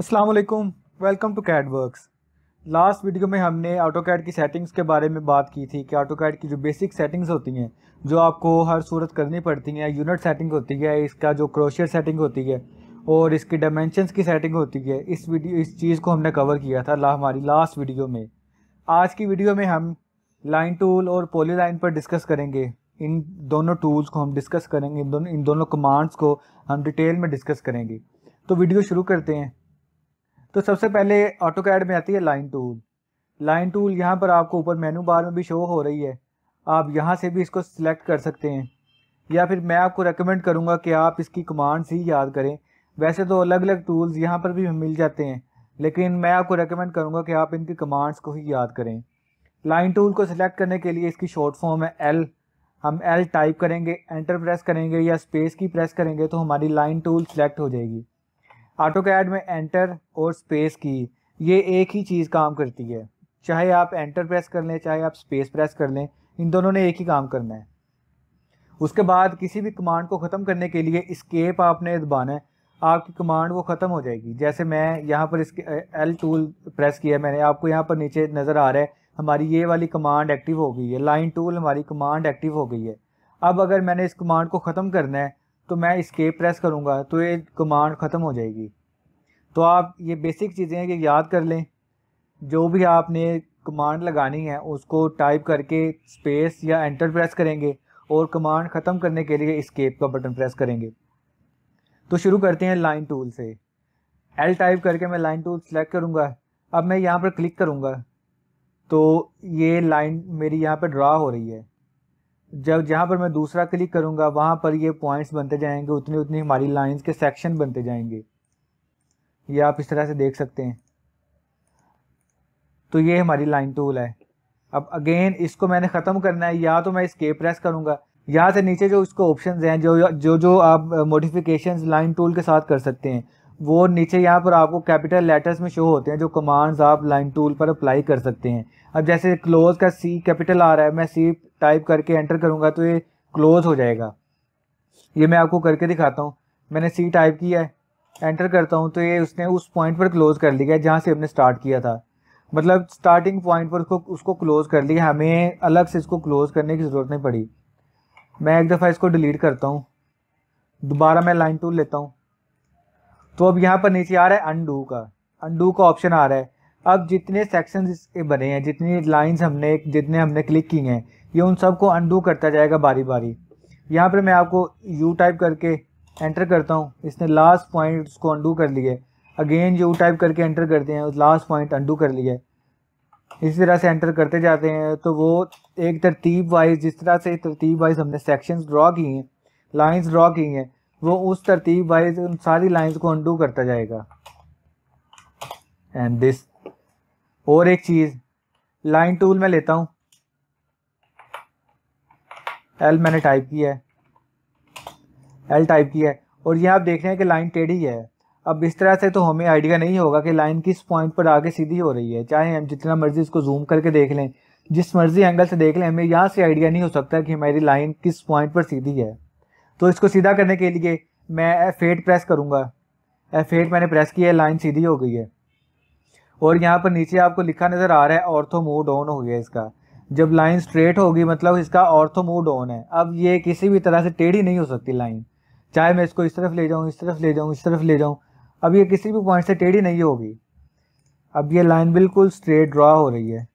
Aslam welcome to CAD works last video में हमने auto CAD की सेटिंग्स के बारे में बात की थी कि ऑटो कैड की जो बेसिक सेटिंग्स होती हैं जो आपको हर सूरत करनी पड़ती हैं यूनिट सेटिंग होती है इसका जो क्रोशियर सेटिंग होती है और इसकी डायमेंशन की सेटिंग होती है इस वीडियो इस चीज़ को हमने कवर किया था ला हमारी लास्ट वीडियो में आज की वीडियो में हम लाइन टूल और पोली लाइन पर डिस्कस करेंगे इन दोनों टूल्स को हम डिस्कस करेंगे इन दोनों इन दोनों कमांड्स को हम डिटेल में डिस्कस करेंगे तो वीडियो शुरू करते हैं तो सबसे पहले ऑटो कैड में आती है लाइन टूल लाइन टूल यहाँ पर आपको ऊपर मेनू बार में भी शो हो रही है आप यहाँ से भी इसको सिलेक्ट कर सकते हैं या फिर मैं आपको रेकमेंड करूँगा कि आप इसकी कमांड्स ही याद करें वैसे तो अलग अलग टूल्स यहाँ पर भी मिल जाते हैं लेकिन मैं आपको रेकमेंड करूँगा कि आप इनकी कमांड्स को ही याद करें लाइन टूल को सिलेक्ट करने के लिए इसकी शॉर्ट फॉर्म है एल हम एल टाइप करेंगे एंटर प्रेस करेंगे या स्पेस की प्रेस करेंगे तो हमारी लाइन टूल सेलेक्ट हो जाएगी ऑटो कैड में एंटर और स्पेस की ये एक ही चीज़ काम करती है चाहे आप एंटर प्रेस कर लें चाहे आप स्पेस प्रेस कर लें इन दोनों ने एक ही काम करना है उसके बाद किसी भी कमांड को ख़त्म करने के लिए स्केप आपने दबाना है आपकी कमांड वो ख़त्म हो जाएगी जैसे मैं यहाँ पर इसके एल टूल प्रेस किया मैंने आपको यहाँ पर नीचे नज़र आ रहा है हमारी ये वाली कमांड एक्टिव हो गई है लाइन टूल हमारी कमांड एक्टिव हो गई है अब अगर मैंने इस कमांड को ख़त्म करना है तो मैं इस्केप प्रेस करूँगा तो ये कमांड ख़त्म हो जाएगी तो आप ये बेसिक चीज़ें हैं कि याद कर लें जो भी आपने कमांड लगानी है उसको टाइप करके स्पेस या एंटर प्रेस करेंगे और कमांड ख़त्म करने के लिए इस्केप का बटन प्रेस करेंगे तो शुरू करते हैं लाइन टूल से एल टाइप करके मैं लाइन टूल सेलेक्ट करूँगा अब मैं यहाँ पर क्लिक करूँगा तो ये लाइन मेरी यहाँ पर ड्रा हो रही है जब जहाँ पर मैं दूसरा क्लिक करूँगा वहाँ पर ये पॉइंट्स बनते जाएंगे उतनी उतनी हमारी लाइंस के सेक्शन बनते जाएंगे ये आप इस तरह से देख सकते हैं तो ये हमारी लाइन टूल है अब अगेन इसको मैंने ख़त्म करना है या तो मैं इसके प्रेस करूँगा यहाँ से नीचे जो इसको ऑप्शन हैं जो जो जो आप मोडिफिकेशन लाइन टूल के साथ कर सकते हैं वो नीचे यहाँ पर आपको कैपिटल लेटर्स में शो होते हैं जो कमांड्स आप लाइन टूल पर अप्लाई कर सकते हैं अब जैसे क्लोज का सी कैपिटल आ रहा है मैं सी टाइप करके एंटर करूँगा तो ये क्लोज हो जाएगा ये मैं आपको करके दिखाता हूँ मैंने सी टाइप किया है एंटर करता हूँ तो ये उसने उस पॉइंट पर क्लोज़ कर लिया है जहाँ से हमने स्टार्ट किया था मतलब स्टार्टिंग पॉइंट पर उसको उसको क्लोज़ कर लिया हमें अलग से इसको क्लोज़ करने की ज़रूरत नहीं पड़ी मैं एक दफ़ा इसको डिलीट करता हूँ दोबारा मैं लाइन टूल लेता हूँ तो अब यहाँ पर नीचे आ रहा है अनडू का अनडू का ऑप्शन आ रहा है अब जितने सेक्शन इसके बने हैं जितनी लाइंस हमने जितने हमने क्लिक किए हैं ये उन सबको अनडू करता जाएगा बारी बारी यहाँ पर मैं आपको यू टाइप करके एंटर करता हूँ इसने लास्ट पॉइंट को अनडू कर लिए अगेन यू टाइप करके एंटर करते हैं लास्ट पॉइंट अनडू कर लिए इसी तरह से एंटर करते जाते हैं तो वो एक तरतीब वाइज जिस तरह से तरतीब वाइज हमने सेक्शंस ड्रॉ किए हैं लाइंस ड्रॉ की हैं वो उस तरतीब वाइज उन सारी लाइंस को अंडू करता जाएगा एंड दिस और एक चीज़ लाइन टूल में लेता हूं एल मैंने टाइप किया है एल टाइप किया है और ये आप देख रहे हैं कि लाइन टेढ़ी है अब इस तरह से तो हमें आइडिया नहीं होगा कि लाइन किस पॉइंट पर आगे सीधी हो रही है चाहे हम जितना मर्जी इसको जूम करके देख लें जिस मर्जी एंगल से देख लें हमें यहाँ से आइडिया नहीं हो सकता कि हमारी लाइन किस पॉइंट पर सीधी है तो इसको सीधा करने के लिए मैं एफ एट प्रेस करूँगा एफ एट मैंने प्रेस किया है लाइन सीधी हो गई है और यहाँ पर नीचे आपको लिखा नज़र आ रहा है ऑर्थो मूड ऑन हो गया इसका जब लाइन स्ट्रेट होगी मतलब इसका ऑर्थो मूड ऑन है अब ये किसी भी तरह से टेढ़ी नहीं हो सकती लाइन चाहे मैं इसको इस तरफ ले जाऊँ इस तरफ ले जाऊँ इस तरफ ले जाऊँ अब ये किसी भी पॉइंट से टेढ़ी नहीं होगी अब ये लाइन बिल्कुल स्ट्रेट ड्रा हो रही है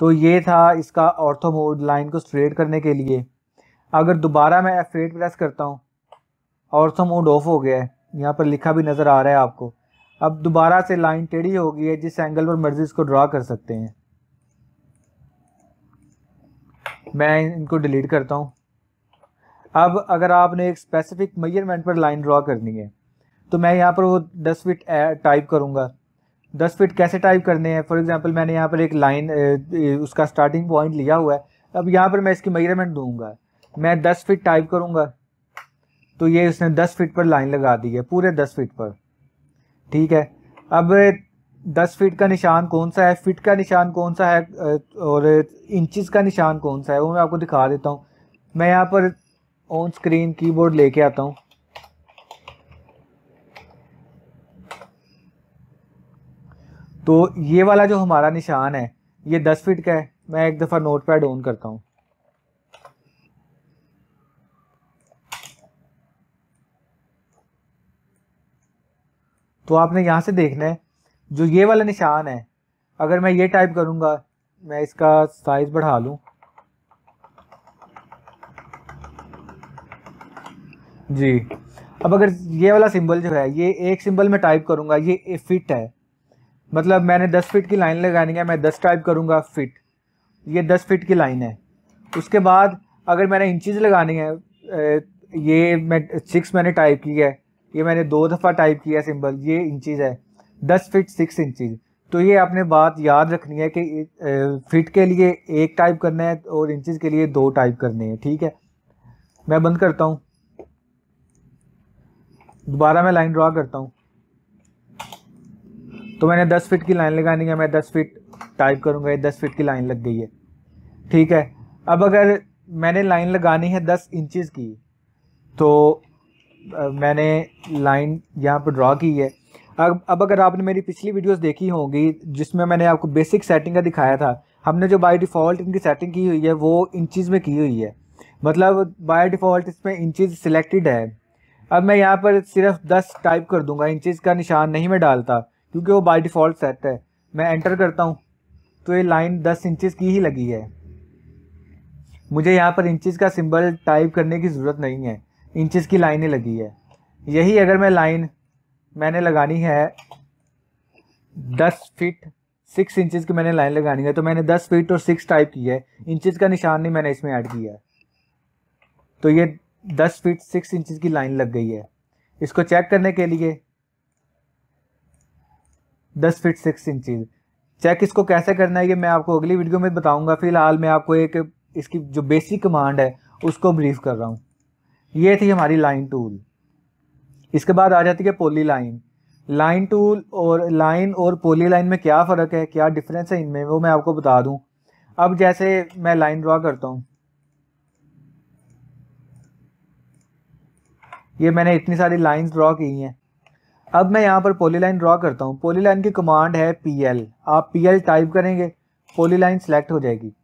तो ये था इसका ऑर्थो मोड लाइन को स्ट्रेट करने के लिए अगर दोबारा मैं एफ एट प्रेस करता हूँ और तो ऑफ हो गया है यहाँ पर लिखा भी नज़र आ रहा है आपको अब दोबारा से लाइन टेढ़ी हो गई है जिस एंगल पर मर्जी इसको ड्रा कर सकते हैं मैं इनको डिलीट करता हूँ अब अगर आपने एक स्पेसिफिक मेजरमेंट पर लाइन ड्रा करनी है तो मैं यहाँ पर वो दस फिट टाइप करूँगा दस फिट कैसे टाइप करने हैं फॉर एग्जांपल मैंने यहाँ पर एक लाइन उसका स्टार्टिंग पॉइंट लिया हुआ है अब यहाँ पर मैं इसकी मेजरमेंट दूंगा मैं दस फीट टाइप करूंगा तो ये इसने दस फीट पर लाइन लगा दी है पूरे दस फीट पर ठीक है अब दस फीट का निशान कौन सा है फिट का निशान कौन सा है और इंचज़ का निशान कौन सा है वो मैं आपको दिखा देता हूँ मैं यहाँ पर ऑन स्क्रीन कीबोर्ड लेके आता हूँ तो ये वाला जो हमारा निशान है ये दस फीट का है मैं एक दफ़ा नोट पैड ऑन करता हूँ तो आपने यहाँ से देखना है जो ये वाला निशान है अगर मैं ये टाइप करूँगा मैं इसका साइज़ बढ़ा लूँ जी अब अगर ये वाला सिंबल जो है ये एक सिंबल में टाइप करूँगा ये फिट है मतलब मैंने 10 फिट की लाइन लगानी है मैं 10 टाइप करूँगा फिट ये 10 फिट की लाइन है उसके बाद अगर मैंने इंचज़ लगानी है ये मैं सिक्स मैंने टाइप की है ये मैंने दो दफ़ा टाइप किया सिंबल ये इंचज़ है दस फिट सिक्स इंचज़ तो ये आपने बात याद रखनी है कि फिट के लिए एक टाइप करना है और इंचज़ के लिए दो टाइप करने हैं ठीक है मैं बंद करता हूँ दोबारा मैं लाइन ड्रा करता हूँ तो मैंने 10 फीट की लाइन लगानी है मैं 10 फीट टाइप करूंगा ये 10 फीट की लाइन लग गई है ठीक है अब अगर मैंने लाइन लगानी है 10 इंचज़ की तो मैंने लाइन यहाँ पर ड्रा की है अब अब अगर आपने मेरी पिछली वीडियोस देखी होंगी जिसमें मैंने आपको बेसिक सेटिंग का दिखाया था हमने जो बाय डिफ़ॉल्ट इनकी सेटिंग की हुई है वो इंचज़ में की हुई है मतलब बाय डिफ़ॉल्ट इसमें इंचज़ सिलेक्टेड है अब मैं यहाँ पर सिर्फ दस टाइप कर दूंगा इंचज़ का निशान नहीं मैं डालता क्योंकि वो बाई डिफ़ॉल्ट सेट है मैं एंटर करता हूँ तो ये लाइन दस इंचज़ की ही लगी है मुझे यहाँ पर इंचज़ का सिम्बल टाइप करने की ज़रूरत नहीं है इंचेस की लाइनें लगी है यही अगर मैं लाइन मैंने लगानी है दस फीट सिक्स इंचेस की मैंने लाइन लगानी है तो मैंने दस फीट और सिक्स टाइप की है इंचेस का निशान नहीं मैंने इसमें ऐड किया है तो ये दस फीट सिक्स इंचेस की लाइन लग गई है इसको चेक करने के लिए दस फीट सिक्स इंचज चेक इसको कैसे करना है ये मैं आपको अगली वीडियो में बताऊंगा फिलहाल मैं आपको एक इसकी जो बेसिक कमांड है उसको ब्रीफ कर रहा हूँ ये थी हमारी लाइन टूल इसके बाद आ जाती है पोली लाइन लाइन टूल और लाइन और पोली लाइन में क्या फ़र्क है क्या डिफरेंस है इनमें वो मैं आपको बता दूं अब जैसे मैं लाइन ड्रा करता हूं ये मैंने इतनी सारी लाइंस ड्रा की हैं अब मैं यहाँ पर पोली लाइन ड्रा करता हूँ पोली लाइन की कमांड है पी आप पी टाइप करेंगे पोली लाइन सेलेक्ट हो जाएगी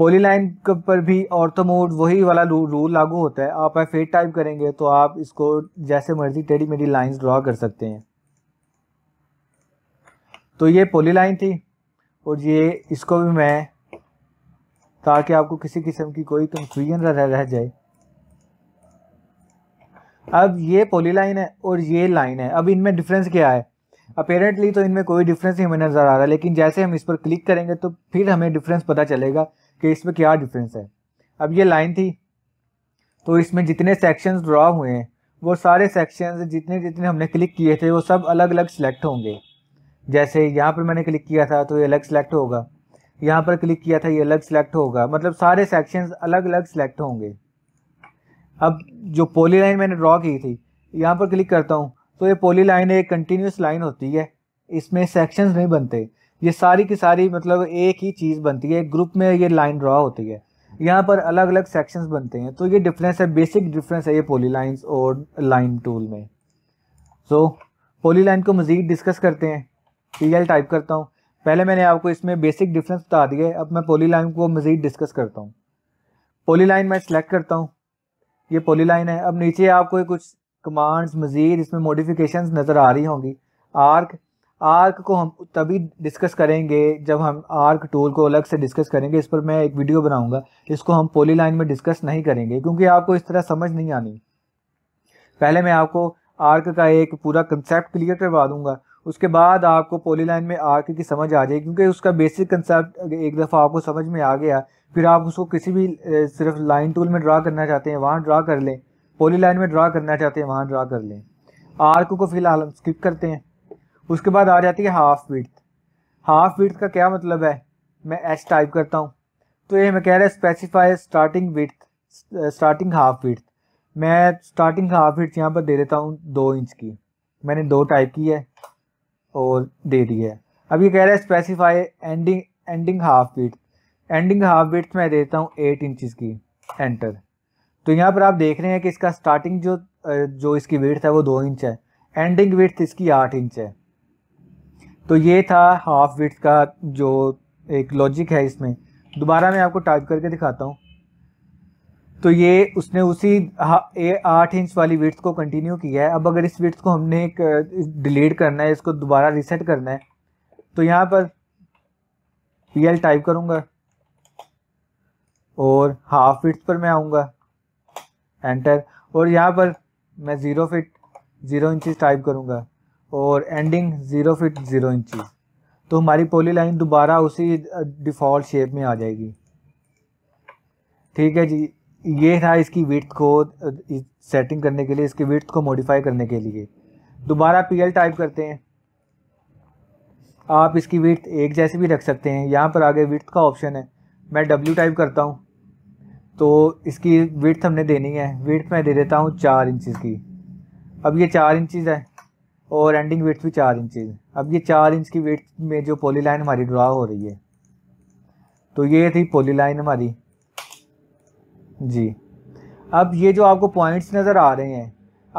पोली लाइन पर भी ऑर्थो मोड वही वाला रूल लागू होता है आप फेट टाइप करेंगे तो आप इसको जैसे मर्जी टेढ़ी मेढ़ी लाइंस ड्रॉ कर सकते हैं तो ये पोली लाइन थी और ये इसको भी मैं ताकि आपको किसी किस्म की कोई कंफ्यूजन रह, रह जाए अब ये पोली लाइन है और ये लाइन है अब इनमें डिफरेंस क्या है अपेरेंटली तो इनमें कोई डिफरेंस नहीं हमें नज़र आ रहा लेकिन जैसे हम इस पर क्लिक करेंगे तो फिर हमें डिफरेंस पता चलेगा कि इसमें क्या डिफरेंस है अब ये लाइन थी तो इसमें जितने सेक्शंस ड्रा हुए हैं वो सारे सेक्शंस जितने जितने हमने क्लिक किए थे वो सब अलग अलग सेलेक्ट होंगे जैसे यहाँ पर मैंने क्लिक किया था तो ये अलग सेलेक्ट होगा यहाँ पर क्लिक किया था ये अलग सेलेक्ट होगा मतलब सारे सेक्शंस अलग अलग सेलेक्ट होंगे अब जो पोली लाइन मैंने ड्रॉ की थी यहाँ पर क्लिक करता हूँ तो ये पोली लाइन एक कंटिन्यूस लाइन होती है इसमें सेक्शंस नहीं बनते ये सारी की सारी मतलब एक ही चीज़ बनती है ग्रुप में ये लाइन ड्रा होती है यहाँ पर अलग अलग सेक्शंस बनते हैं तो ये डिफरेंस है बेसिक डिफरेंस है ये पोली और लाइन टूल में सो so, पोली लाइन को मज़ीद डिस्कस करते हैं पी एल टाइप करता हूँ पहले मैंने आपको इसमें बेसिक डिफरेंस बता दिए अब मैं पोली लाइन को मज़ीद डिस्कस करता हूँ पोली लाइन मैं सिलेक्ट करता हूँ ये पोली लाइन है अब नीचे आपको कुछ कमांड्स मज़ीद इसमें मोडिफिकेशन नज़र आ रही होंगी आर्क आर्क को हम तभी डिस्कस करेंगे जब हम आर्क टूल को अलग से डिस्कस करेंगे इस पर मैं एक वीडियो बनाऊंगा इसको हम पोली लाइन में डिस्कस नहीं करेंगे क्योंकि आपको इस तरह समझ नहीं आनी पहले मैं आपको आर्क का एक पूरा कंसेप्ट क्लियर करवा दूंगा उसके बाद आपको पोली लाइन में आर्क की समझ आ जाएगी क्योंकि उसका बेसिक कंसेप्ट एक दफ़ा आपको समझ में आ गया फिर आप उसको किसी भी सिर्फ लाइन टूल में ड्रा करना चाहते हैं वहाँ ड्रा कर लें पोली लाइन में ड्रा करना चाहते हैं वहाँ ड्रा कर लें आर्क को फिलहाल हम स्किप करते हैं उसके बाद आ जाती है हाफ विथ हाफ विथ का क्या मतलब है मैं एच टाइप करता हूँ तो ये मैं कह रहा है specify starting width starting half width मैं स्टार्टिंग हाफ विथ यहाँ पर दे देता हूँ दो इंच की मैंने दो टाइप की है और दे दी है अब ये कह रहा है specify ending ending half width ending half width मैं देता हूँ एट इंचज़ की एंटर तो यहाँ पर आप देख रहे हैं कि इसका स्टार्टिंग जो जो इसकी विथ है वो दो इंच है एंडिंग विथ इसकी आठ इंच है तो ये था हाफ विथ का जो एक लॉजिक है इसमें दोबारा मैं आपको टाइप करके दिखाता हूँ तो ये उसने उसी आठ इंच वाली विथ को कंटिन्यू किया है अब अगर इस विथ को हमने एक डिलीट करना है इसको दोबारा रिसेट करना है तो यहाँ पर पी एल टाइप करूँगा और हाफ फिट पर मैं आऊँगा एंटर और यहाँ पर मैं zero feet zero inches type करूँगा और एंडिंग ज़ीरो फिट ज़ीरो इंची तो हमारी पोली लाइन दोबारा उसी डिफ़ॉल्ट शेप में आ जाएगी ठीक है जी ये था इसकी विथ को सेटिंग करने के लिए इसकी विथ को मॉडिफाई करने के लिए दोबारा पीएल टाइप करते हैं आप इसकी विथ एक जैसे भी रख सकते हैं यहाँ पर आगे विथ का ऑप्शन है मैं डब्ल्यू टाइप करता हूँ तो इसकी विथ हमने देनी है विथ मैं दे देता हूँ चार इंचज़ की अब ये चार इंचज़ है और एंडिंग वेट भी चार इंच अब ये चार इंच की वेथ में जो पोली लाइन हमारी ड्रा हो रही है तो ये थी पोली लाइन हमारी जी अब ये जो आपको पॉइंट्स नज़र आ रहे हैं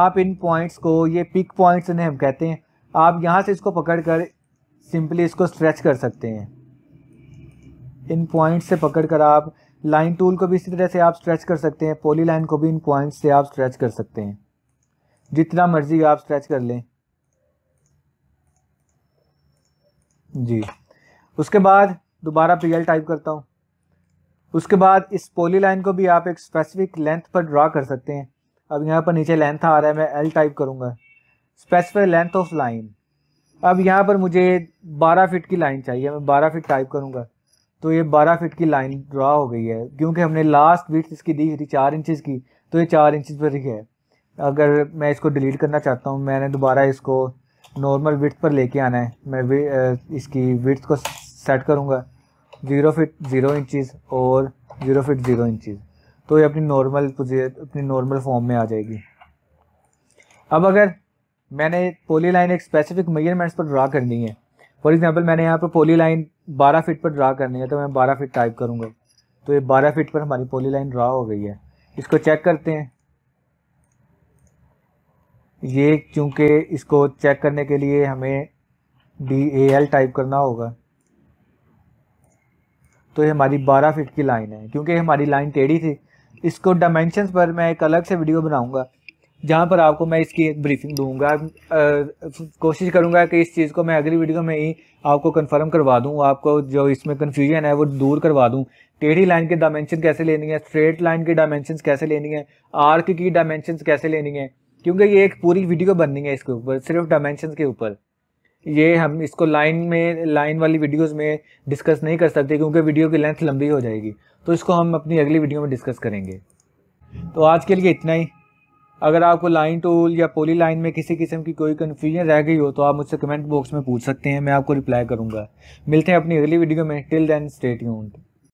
आप इन पॉइंट्स को ये पिक पॉइंट्स ने हम कहते हैं आप यहाँ से इसको पकड़ कर सिंपली इसको स्ट्रेच कर सकते हैं इन पॉइंट्स से पकड़ कर आप लाइन टूल को भी इसी तरह से आप स्ट्रेच कर सकते हैं पोली लाइन को भी इन पॉइंट्स से आप स्ट्रेच कर सकते हैं जितना मर्ज़ी आप स्ट्रेच कर लें जी उसके बाद दोबारा पी टाइप करता हूँ उसके बाद इस पोली लाइन को भी आप एक स्पेसिफिक लेंथ पर ड्रा कर सकते हैं अब यहाँ पर नीचे लेंथ आ रहा है मैं एल टाइप करूँगा स्पेसिफिक लेंथ ऑफ लाइन अब यहाँ पर मुझे 12 फिट की लाइन चाहिए मैं 12 फिट टाइप करूँगा तो ये 12 फिट की लाइन ड्रा हो गई है क्योंकि हमने लास्ट वीट इसकी दी थी चार इंचज़ की तो ये चार इंचज़ पर ही है अगर मैं इसको डिलीट करना चाहता हूँ मैंने दोबारा इसको नॉर्मल विथ पर लेके आना है मैं इसकी विथ को सेट करूँगा ज़ीरो फिट ज़ीरो इंचज़ और ज़ीरो फिट ज़ीरो इंचज़ तो ये अपनी नॉर्मल अपनी नॉर्मल फॉर्म में आ जाएगी अब अगर मैंने पोली लाइन एक स्पेसिफिक मेजरमेंट्स पर ड्रा करनी है फॉर एग्जांपल मैंने यहाँ पर पोली लाइन 12 फिट पर ड्रा करनी है तो मैं 12 फिट टाइप करूँगा तो ये 12 फिट पर हमारी पोली लाइन ड्रा हो गई है इसको चेक करते हैं ये क्योंकि इसको चेक करने के लिए हमें डी ए एल टाइप करना होगा तो ये हमारी 12 फिट की लाइन है क्योंकि हमारी लाइन टेढ़ी थी इसको डायमेंशंस पर मैं एक अलग से वीडियो बनाऊंगा जहां पर आपको मैं इसकी एक ब्रीफिंग दूंगा कोशिश करूंगा कि इस चीज़ को मैं अगली वीडियो में ही आपको कंफर्म करवा दूँ आपको जो इसमें कन्फ्यूजन है वो दूर करवा दूँ टेढ़ी लाइन के डायमेंशन कैसे लेनी है स्ट्रेट लाइन के डायमेंशन कैसे लेनी है आर्क की डायमेंशन कैसे लेनी है क्योंकि ये एक पूरी वीडियो बननी है इसके ऊपर सिर्फ डायमेंशन के ऊपर ये हम इसको लाइन में लाइन वाली वीडियोस में डिस्कस नहीं कर सकते क्योंकि वीडियो की लेंथ लंबी हो जाएगी तो इसको हम अपनी अगली वीडियो में डिस्कस करेंगे तो आज के लिए इतना ही अगर आपको लाइन टूल या पोली लाइन में किसी किस्म की कोई कन्फ्यूजन रह गई हो तो आप मुझसे कमेंट बॉक्स में पूछ सकते हैं मैं आपको रिप्लाई करूँगा मिलते हैं अपनी अगली वीडियो में टिल देन स्टेट यून